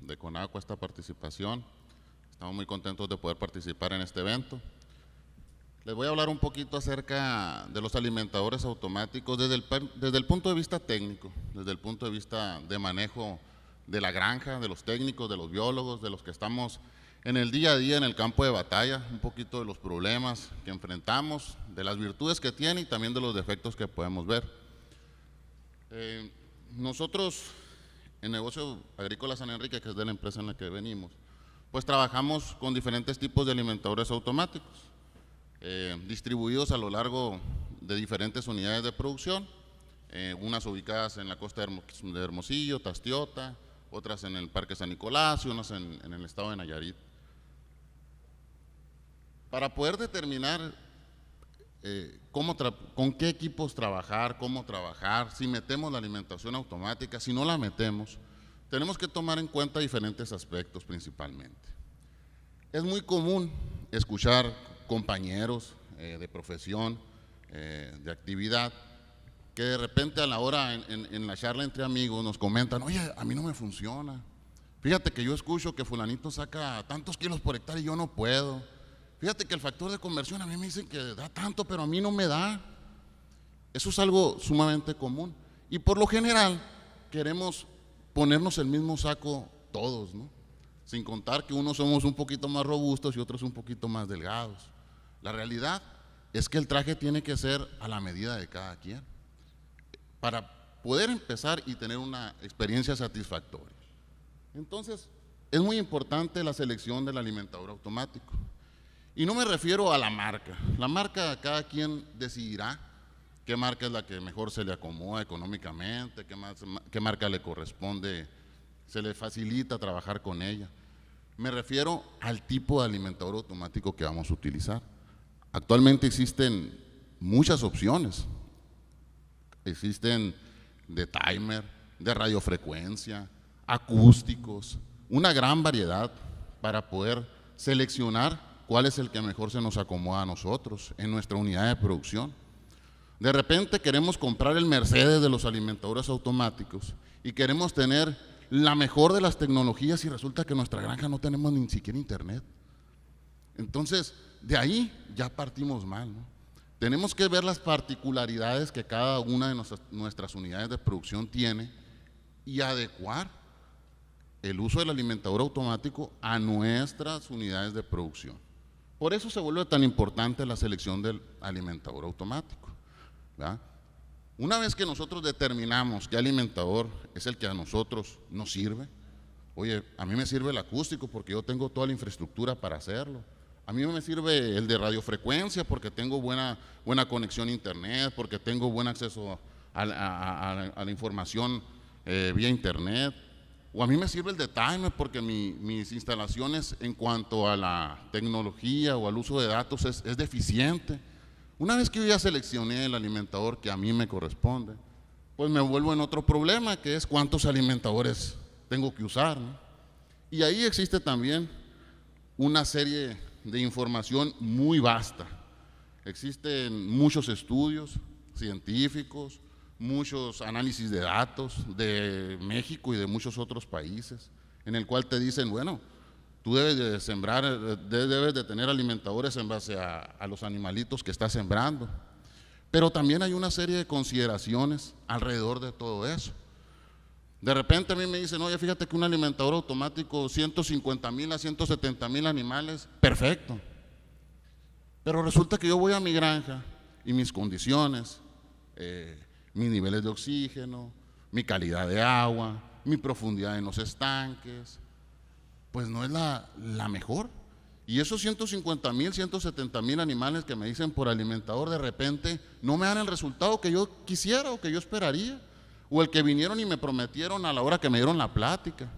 de CONACO esta participación. Estamos muy contentos de poder participar en este evento. Les voy a hablar un poquito acerca de los alimentadores automáticos desde el, desde el punto de vista técnico, desde el punto de vista de manejo de la granja, de los técnicos, de los biólogos, de los que estamos en el día a día en el campo de batalla, un poquito de los problemas que enfrentamos, de las virtudes que tiene y también de los defectos que podemos ver. Eh, nosotros el negocio agrícola San Enrique, que es de la empresa en la que venimos, pues trabajamos con diferentes tipos de alimentadores automáticos, eh, distribuidos a lo largo de diferentes unidades de producción, eh, unas ubicadas en la costa de Hermosillo, Tastiota, otras en el Parque San Nicolás y unas en el estado de Nayarit. Para poder determinar eh, con qué equipos trabajar, cómo trabajar, si metemos la alimentación automática, si no la metemos, tenemos que tomar en cuenta diferentes aspectos principalmente. Es muy común escuchar compañeros eh, de profesión, eh, de actividad, que de repente a la hora en, en, la charla entre amigos nos comentan, oye, a mí no me funciona. Fíjate que yo escucho que fulanito saca tantos kilos por hectárea y yo no puedo. Fíjate que el factor de conversión a mí me dicen que da tanto, pero a mí no me da. Eso es algo sumamente común. Y por lo general queremos ponernos el mismo saco todos, ¿no? Sin contar que unos somos un poquito más robustos y otros un poquito más delgados. La realidad es que el traje tiene que ser a la medida de cada quien para poder empezar y tener una experiencia satisfactoria. Entonces, es muy importante la selección del alimentador automático. Y no me refiero a la marca. La marca cada quien decidirá qué marca es la que mejor se le acomoda económicamente, qué, qué marca le corresponde, se le facilita trabajar con ella. Me refiero al tipo de alimentador automático que vamos a utilizar. Actualmente existen muchas opciones. Existen de timer, de radiofrecuencia, acústicos, una gran variedad para poder seleccionar cuál es el que mejor se nos acomoda a nosotros en nuestra unidad de producción. De repente queremos comprar el Mercedes de los alimentadores automáticos y queremos tener la mejor de las tecnologías y resulta que en nuestra granja no tenemos ni siquiera internet. Entonces, de ahí ya partimos mal. Tenemos que ver las particularidades que cada una de nuestras unidades de producción tiene y adecuar el uso del alimentador automático a nuestras unidades de producción. Por eso se vuelve tan importante la selección del alimentador automático. Una vez que nosotros determinamos qué alimentador es el que a nosotros nos sirve, oye, a mí me sirve el acústico porque yo tengo toda la infraestructura para hacerlo. A mí me sirve el de radiofrecuencia porque tengo buena, buena conexión a internet, porque tengo buen acceso a, la información eh, vía internet o a mí me sirve el detalle, porque mis instalaciones en cuanto a la tecnología o al uso de datos es, deficiente. Una vez que yo ya seleccioné el alimentador que a mí me corresponde, pues me vuelvo en otro problema que es cuántos alimentadores tengo que usar. Y ahí existe también una serie de información muy vasta. Existen muchos estudios científicos, muchos análisis de datos de México y de muchos otros países, en el cual te dicen, bueno, tú debes de sembrar, debes de tener alimentadores en base a, a los animalitos que estás sembrando. Pero también hay una serie de consideraciones alrededor de todo eso. De repente a mí me dicen, oye, fíjate que un alimentador automático, 150 mil a 170 mil animales, perfecto. Pero resulta que yo voy a mi granja y mis condiciones, eh, mis niveles de oxígeno, mi calidad de agua, mi profundidad en los estanques, pues no es la, mejor. Y esos 150 mil, 170 mil animales que me dicen por alimentador de repente no me dan el resultado que yo quisiera o que yo esperaría, o el que vinieron y me prometieron a la hora que me dieron la plática.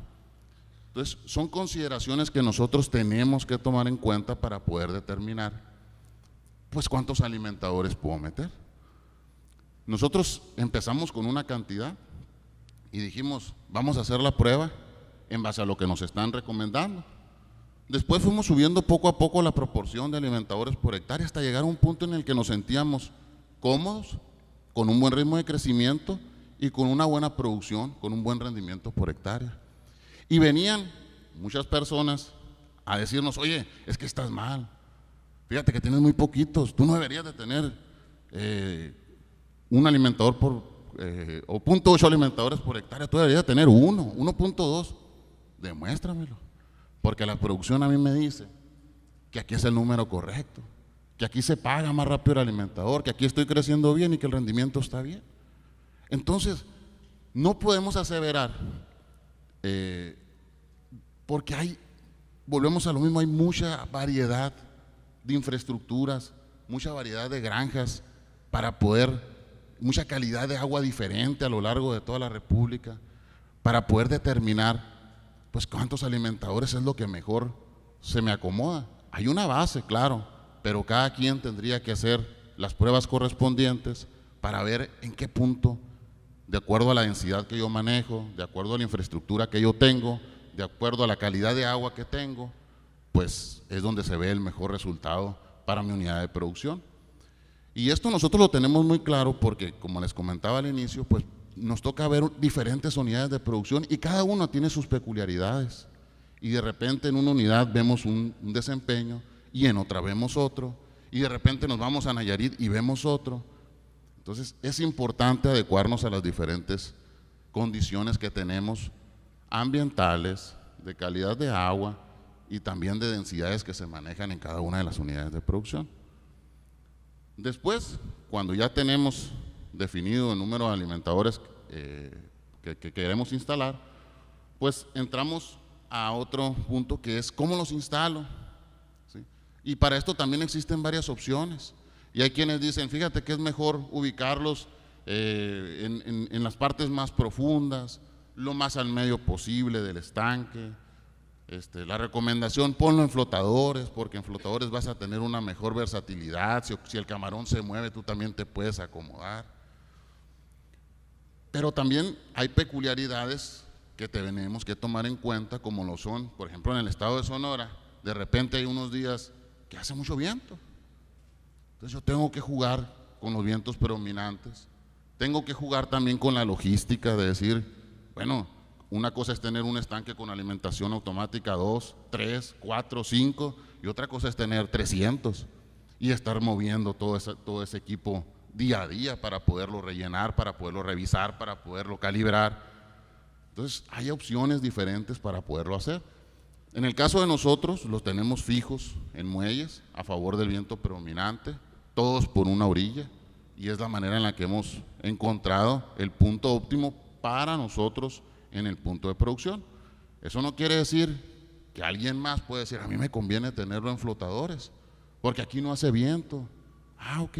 Entonces, son consideraciones que nosotros tenemos que tomar en cuenta para poder determinar, pues, cuántos alimentadores puedo meter. Nosotros empezamos con una cantidad y dijimos, vamos a hacer la prueba en base a lo que nos están recomendando. Después fuimos subiendo poco a poco la proporción de alimentadores por hectárea hasta llegar a un punto en el que nos sentíamos cómodos, con un buen ritmo de crecimiento y con una buena producción, con un buen rendimiento por hectárea. Y venían muchas personas a decirnos, oye, es que estás mal, fíjate que tienes muy poquitos, tú no deberías de tener eh, un alimentador por, eh, o 0.8 alimentadores por hectárea, tú deberías tener uno, 1.2. Demuéstramelo. Porque la producción a mí me dice que aquí es el número correcto, que aquí se paga más rápido el alimentador, que aquí estoy creciendo bien y que el rendimiento está bien. Entonces, no podemos aseverar, eh, porque hay, volvemos a lo mismo, hay mucha variedad de infraestructuras, mucha variedad de granjas para poder mucha calidad de agua diferente a lo largo de toda la República para poder determinar pues cuántos alimentadores es lo que mejor se me acomoda. Hay una base, claro, pero cada quien tendría que hacer las pruebas correspondientes para ver en qué punto, de acuerdo a la densidad que yo manejo, de acuerdo a la infraestructura que yo tengo, de acuerdo a la calidad de agua que tengo, pues es donde se ve el mejor resultado para mi unidad de producción. Y esto nosotros lo tenemos muy claro porque, como les comentaba al inicio, pues nos toca ver diferentes unidades de producción y cada una tiene sus peculiaridades. Y de repente en una unidad vemos un, un desempeño y en otra vemos otro. Y de repente nos vamos a Nayarit y vemos otro. Entonces es importante adecuarnos a las diferentes condiciones que tenemos ambientales, de calidad de agua y también de densidades que se manejan en cada una de las unidades de producción. Después, cuando ya tenemos definido el número de alimentadores eh, que, queremos instalar, pues entramos a otro punto que es cómo los instalo. Y para esto también existen varias opciones. Y hay quienes dicen, fíjate que es mejor ubicarlos eh, en, las partes más profundas, lo más al medio posible del estanque, este, la recomendación, ponlo en flotadores, porque en flotadores vas a tener una mejor versatilidad. Si, si el camarón se mueve, tú también te puedes acomodar. Pero también hay peculiaridades que tenemos que tomar en cuenta, como lo son, por ejemplo, en el estado de Sonora, de repente hay unos días que hace mucho viento. Entonces yo tengo que jugar con los vientos predominantes. Tengo que jugar también con la logística de decir, bueno, una cosa es tener un estanque con alimentación automática, dos, tres, cuatro, cinco, y otra cosa es tener 300 y estar moviendo todo ese, todo ese equipo día a día para poderlo rellenar, para poderlo revisar, para poderlo calibrar. Entonces, hay opciones diferentes para poderlo hacer. En el caso de nosotros, los tenemos fijos en muelles a favor del viento predominante, todos por una orilla, y es la manera en la que hemos encontrado el punto óptimo para nosotros en el punto de producción. Eso no quiere decir que alguien más puede decir, a mí me conviene tenerlo en flotadores, porque aquí no hace viento. Ah, ok.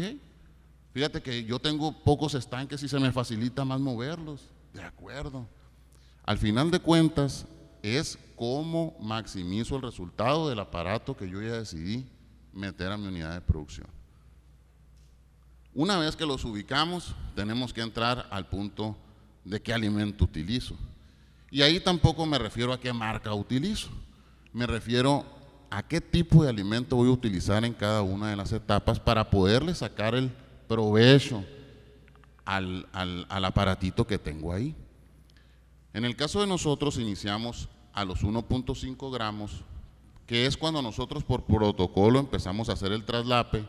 Fíjate que yo tengo pocos estanques y se me facilita más moverlos. De acuerdo. Al final de cuentas, es cómo maximizo el resultado del aparato que yo ya decidí meter a mi unidad de producción. Una vez que los ubicamos, tenemos que entrar al punto de qué alimento utilizo. Y ahí tampoco me refiero a qué marca utilizo, me refiero a qué tipo de alimento voy a utilizar en cada una de las etapas para poderle sacar el provecho al, al aparatito que tengo ahí. En el caso de nosotros iniciamos a los 1.5 gramos, que es cuando nosotros por protocolo empezamos a hacer el traslape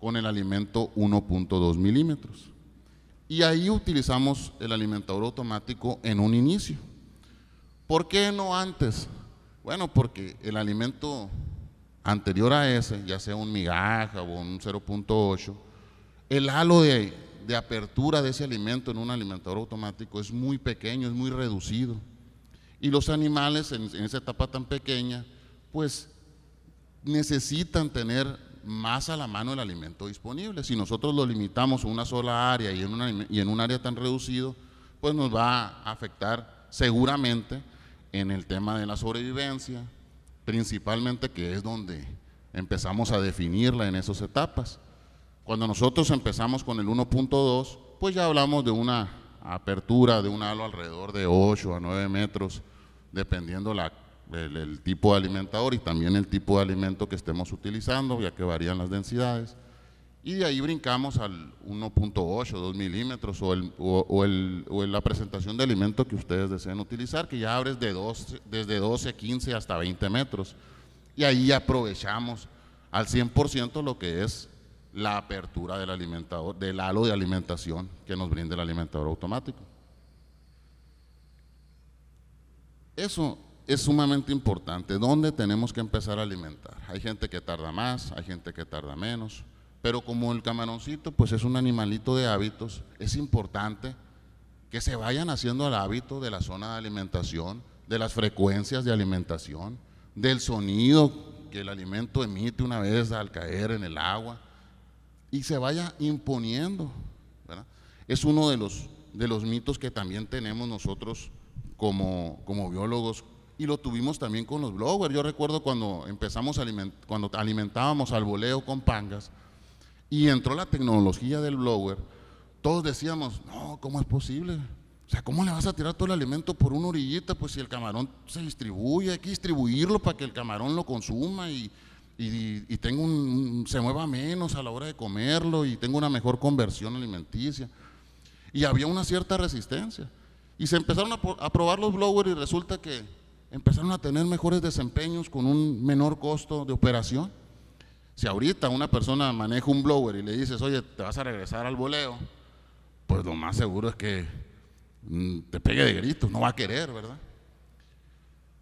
con el alimento 1.2 milímetros. Y ahí utilizamos el alimentador automático en un inicio. ¿Por qué no antes? Bueno, porque el alimento anterior a ese, ya sea un migaja o un 0.8, el halo de, apertura de ese alimento en un alimentador automático es muy pequeño, es muy reducido. Y los animales en, esa etapa tan pequeña, pues necesitan tener más a la mano el alimento disponible. Si nosotros lo limitamos a una sola área y en un área tan reducido, pues nos va a afectar seguramente en el tema de la sobrevivencia, principalmente que es donde empezamos a definirla en esas etapas. Cuando nosotros empezamos con el 1.2, pues ya hablamos de una apertura de un halo alrededor de 8 a 9 metros, dependiendo del el tipo de alimentador y también el tipo de alimento que estemos utilizando, ya que varían las densidades y de ahí brincamos al 1.8, 2 milímetros o, el, la presentación de alimento que ustedes deseen utilizar, que ya abres de desde 12, 15 hasta 20 metros. Y ahí aprovechamos al 100% lo que es la apertura del alimentador, del halo de alimentación que nos brinda el alimentador automático. Eso es sumamente importante. ¿Dónde tenemos que empezar a alimentar? Hay gente que tarda más, hay gente que tarda menos pero como el camaroncito pues es un animalito de hábitos, es importante que se vayan haciendo al hábito de la zona de alimentación, de las frecuencias de alimentación, del sonido que el alimento emite una vez al caer en el agua y se vaya imponiendo. Es uno de los, de los mitos que también tenemos nosotros como, como biólogos y lo tuvimos también con los bloggers. Yo recuerdo cuando empezamos, cuando alimentábamos al voleo con pangas, y entró la tecnología del blower, todos decíamos, no, ¿cómo es posible? O sea, ¿cómo le vas a tirar todo el alimento por una orillita? Pues si el camarón se distribuye, hay que distribuirlo para que el camarón lo consuma y, y, tenga un, se mueva menos a la hora de comerlo y tenga una mejor conversión alimenticia. Y había una cierta resistencia. Y se empezaron a, probar los blowers y resulta que empezaron a tener mejores desempeños con un menor costo de operación. Si ahorita una persona maneja un blower y le dices, oye, te vas a regresar al boleo? pues lo más seguro es que mm, te pegue de gritos, no va a querer, ¿verdad?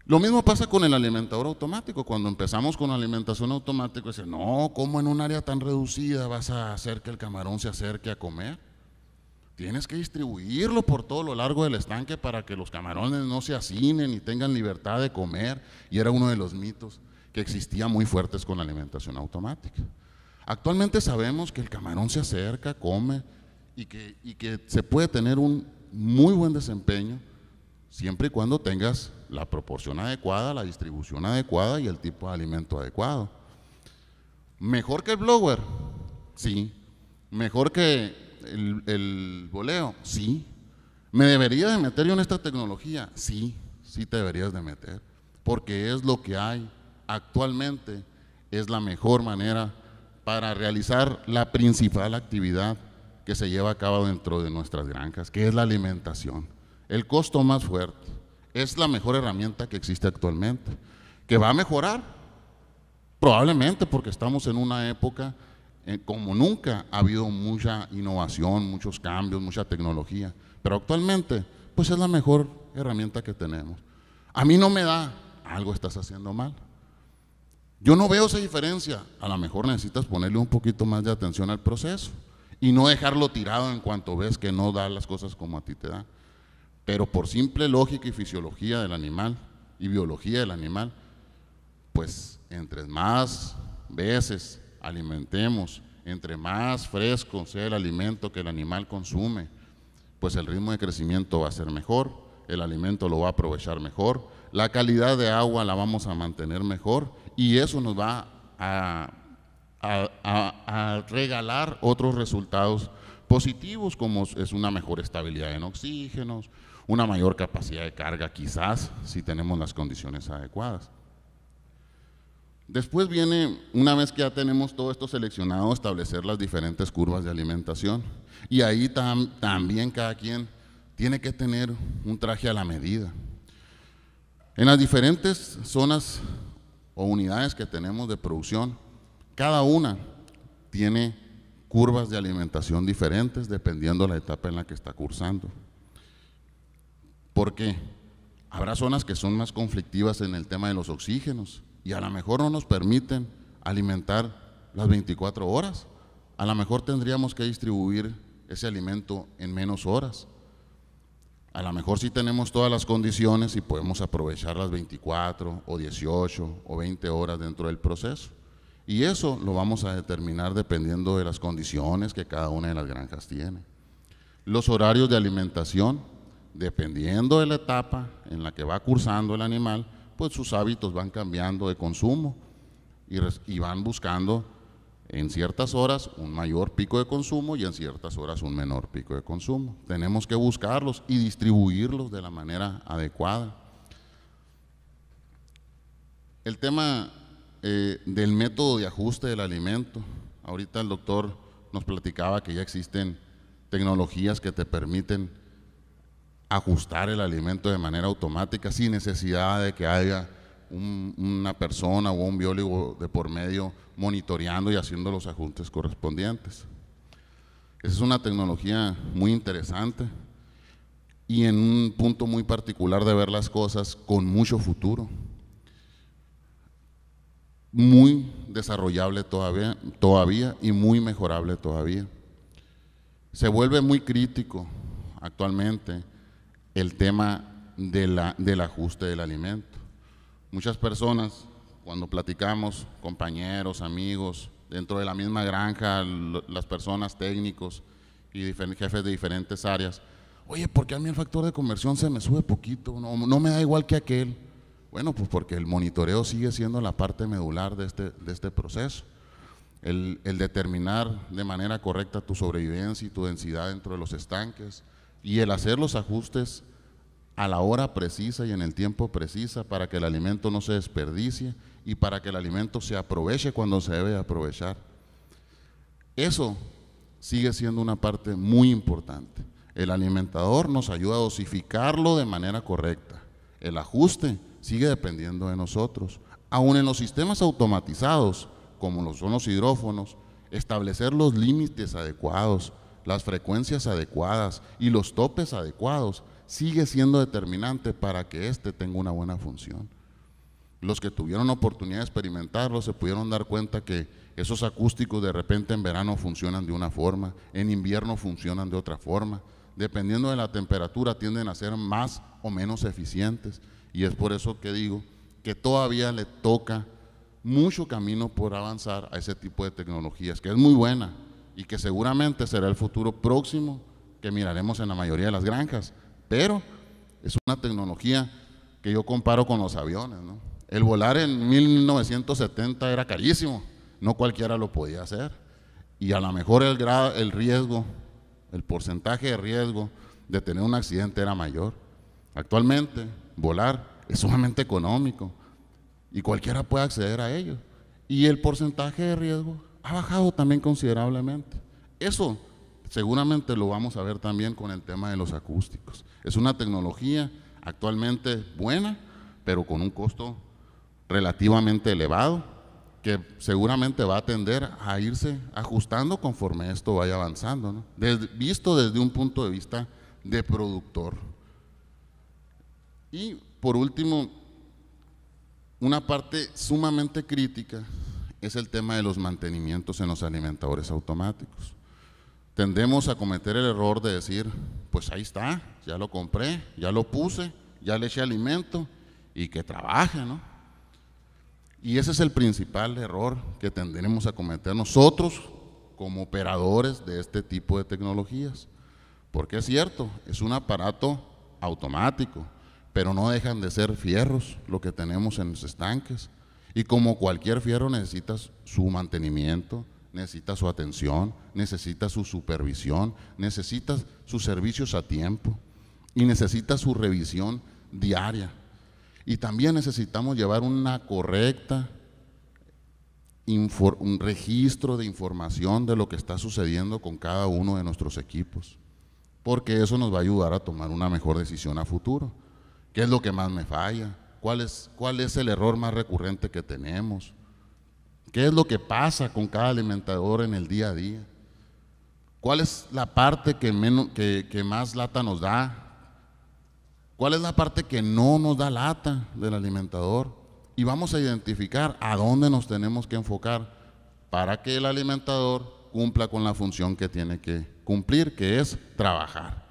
Lo mismo pasa con el alimentador automático. Cuando empezamos con alimentación automática, dice, no, ¿cómo en un área tan reducida vas a hacer que el camarón se acerque a comer? Tienes que distribuirlo por todo lo largo del estanque para que los camarones no se asinen y tengan libertad de comer. Y era uno de los mitos que existían muy fuertes con la alimentación automática. Actualmente sabemos que el camarón se acerca, come y que, que se puede tener un muy buen desempeño siempre y cuando tengas la proporción adecuada, la distribución adecuada y el tipo de alimento adecuado. ¿Mejor que el blower? Sí. ¿Mejor que el, el voleo? Sí. ¿Me debería de meter yo en esta tecnología? Sí, sí te deberías de meter, porque es lo que hay actualmente es la mejor manera para realizar la principal actividad que se lleva a cabo dentro de nuestras granjas, que es la alimentación. El costo más fuerte es la mejor herramienta que existe actualmente, que va a mejorar probablemente porque estamos en una época en como nunca ha habido mucha innovación, muchos cambios, mucha tecnología, pero actualmente pues es la mejor herramienta que tenemos. A mí no me da, algo estás haciendo mal. Yo no veo esa diferencia. A lo mejor necesitas ponerle un poquito más de atención al proceso y no dejarlo tirado en cuanto ves que no da las cosas como a ti te da. Pero por simple lógica y fisiología del animal y biología del animal, pues entre más veces alimentemos, entre más fresco sea el alimento que el animal consume, pues el ritmo de crecimiento va a ser mejor, el alimento lo va a aprovechar mejor, la calidad de agua la vamos a mantener mejor y eso nos va a, regalar otros resultados positivos como es una mejor estabilidad en oxígenos, una mayor capacidad de carga quizás si tenemos las condiciones adecuadas. Después viene, una vez que ya tenemos todo esto seleccionado, establecer las diferentes curvas de alimentación. Y ahí también cada quien tiene que tener un traje a la medida. En las diferentes zonas o unidades que tenemos de producción, cada una tiene curvas de alimentación diferentes dependiendo la etapa en la que está cursando. Porque habrá zonas que son más conflictivas en el tema de los oxígenos y a lo mejor no nos permiten alimentar las 24 horas. A lo mejor tendríamos que distribuir ese alimento en menos horas. A lo mejor si tenemos todas las condiciones y podemos aprovechar las 24 o 18 o 20 horas dentro del proceso. Y eso lo vamos a determinar dependiendo de las condiciones que cada una de las granjas tiene. Los horarios de alimentación, dependiendo de la etapa en la que va cursando el animal, pues sus hábitos van cambiando de consumo y van buscando en ciertas horas un mayor pico de consumo y en ciertas horas un menor pico de consumo. Tenemos que buscarlos y distribuirlos de la manera adecuada. El tema eh, del método de ajuste del alimento. Ahorita el doctor nos platicaba que ya existen tecnologías que te permiten ajustar el alimento de manera automática sin necesidad de que haya una persona o un biólogo de por medio monitoreando y haciendo los ajustes correspondientes. Esa es una tecnología muy interesante y en un punto muy particular de ver las cosas con mucho futuro. Muy desarrollable todavía, todavía y muy mejorable todavía. Se vuelve muy crítico actualmente el tema de la, del ajuste del alimento. Muchas personas, cuando platicamos, compañeros, amigos, dentro de la misma granja, las personas técnicos y jefes de diferentes áreas, oye, ¿por qué a mí el factor de conversión se me sube poquito? No, me da igual que aquel. Bueno, pues porque el monitoreo sigue siendo la parte medular de este, de este proceso. El, el, determinar de manera correcta tu sobrevivencia y tu densidad dentro de los estanques y el hacer los ajustes a la hora precisa y en el tiempo precisa para que el alimento no se desperdicie y para que el alimento se aproveche cuando se debe aprovechar. Eso sigue siendo una parte muy importante. El alimentador nos ayuda a dosificarlo de manera correcta. El ajuste sigue dependiendo de nosotros. Aún en los sistemas automatizados, como lo son los hidrófonos, establecer los límites adecuados, las frecuencias adecuadas y los topes adecuados sigue siendo determinante para que éste tenga una buena función. Los que tuvieron oportunidad de experimentarlo se pudieron dar cuenta que esos acústicos de repente en verano funcionan de una forma, en invierno funcionan de otra forma. Dependiendo de la temperatura tienden a ser más o menos eficientes. Y es por eso que digo que todavía le toca mucho camino por avanzar a ese tipo de tecnologías, que es muy buena y que seguramente será el futuro próximo que miraremos en la mayoría de las granjas pero es una tecnología que yo comparo con los aviones. El volar en 1970 era carísimo, no cualquiera lo podía hacer. Y a lo mejor el, grado, el riesgo, el porcentaje de riesgo de tener un accidente era mayor. Actualmente, volar es sumamente económico y cualquiera puede acceder a ello. Y el porcentaje de riesgo ha bajado también considerablemente. Eso Seguramente lo vamos a ver también con el tema de los acústicos. Es una tecnología actualmente buena, pero con un costo relativamente elevado, que seguramente va a tender a irse ajustando conforme esto vaya avanzando, visto desde un punto de vista de productor. Y por último, una parte sumamente crítica es el tema de los mantenimientos en los alimentadores automáticos. Tendemos a cometer el error de decir, pues ahí está, ya lo compré, ya lo puse, ya le eché alimento y que trabaje, ¿no? Y ese es el principal error que tendremos a cometer nosotros como operadores de este tipo de tecnologías. Porque es cierto, es un aparato automático, pero no dejan de ser fierros lo que tenemos en los estanques. Y como cualquier fierro necesitas su mantenimiento, necesita su atención, necesita su supervisión, necesita sus servicios a tiempo y necesita su revisión diaria. Y también necesitamos llevar una correcta un registro de información de lo que está sucediendo con cada uno de nuestros equipos, porque eso nos va a ayudar a tomar una mejor decisión a futuro. ¿Qué es lo que más me falla? ¿Cuál es, cuál es el error más recurrente que tenemos? ¿Qué es lo que pasa con cada alimentador en el día a día? ¿Cuál es la parte que, menos, que más lata nos da? ¿Cuál es la parte que no nos da lata del alimentador? Y vamos a identificar a dónde nos tenemos que enfocar para que el alimentador cumpla con la función que tiene que cumplir, que es trabajar.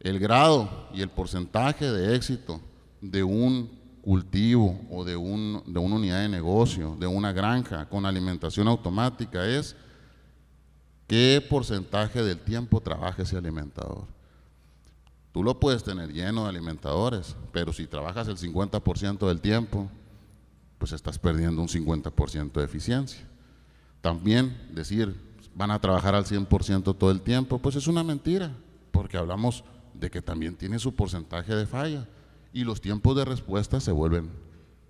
El grado y el porcentaje de éxito de un cultivo o de, de una unidad de negocio, de una granja con alimentación automática es qué porcentaje del tiempo trabaja ese alimentador. Tú lo puedes tener lleno de alimentadores, pero si trabajas el 50% del tiempo, pues estás perdiendo un 50% de eficiencia. También decir, van a trabajar al 100% todo el tiempo, pues es una mentira, porque hablamos de que también tiene su porcentaje de falla y los tiempos de respuesta se vuelven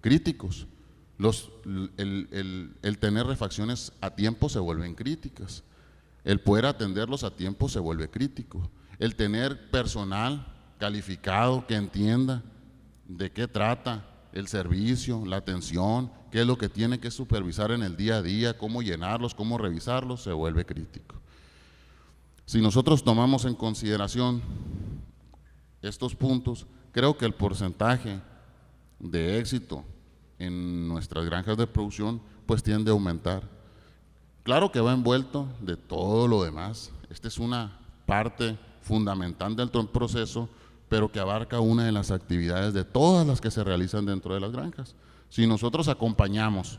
críticos. Los, el, el, tener refacciones a tiempo se vuelven críticas. El poder atenderlos a tiempo se vuelve crítico. El tener personal calificado que entienda de qué trata el servicio, la atención, qué es lo que tiene que supervisar en el día a día, cómo llenarlos, cómo revisarlos, se vuelve crítico. Si nosotros tomamos en consideración estos puntos, Creo que el porcentaje de éxito en nuestras granjas de producción pues tiende a aumentar. Claro que va envuelto de todo lo demás. Esta es una parte fundamental del proceso, pero que abarca una de las actividades de todas las que se realizan dentro de las granjas. Si nosotros acompañamos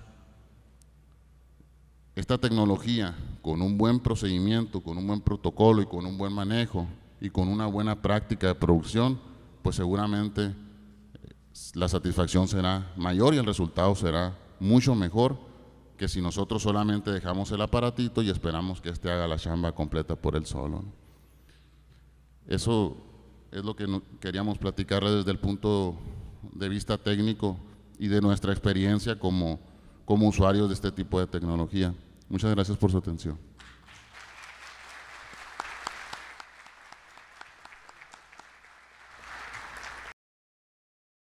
esta tecnología con un buen procedimiento, con un buen protocolo y con un buen manejo y con una buena práctica de producción, pues seguramente eh, la satisfacción será mayor y el resultado será mucho mejor que si nosotros solamente dejamos el aparatito y esperamos que éste haga la chamba completa por él solo. Eso es lo que queríamos platicarle desde el punto de vista técnico y de nuestra experiencia como, como usuarios de este tipo de tecnología. Muchas gracias por su atención.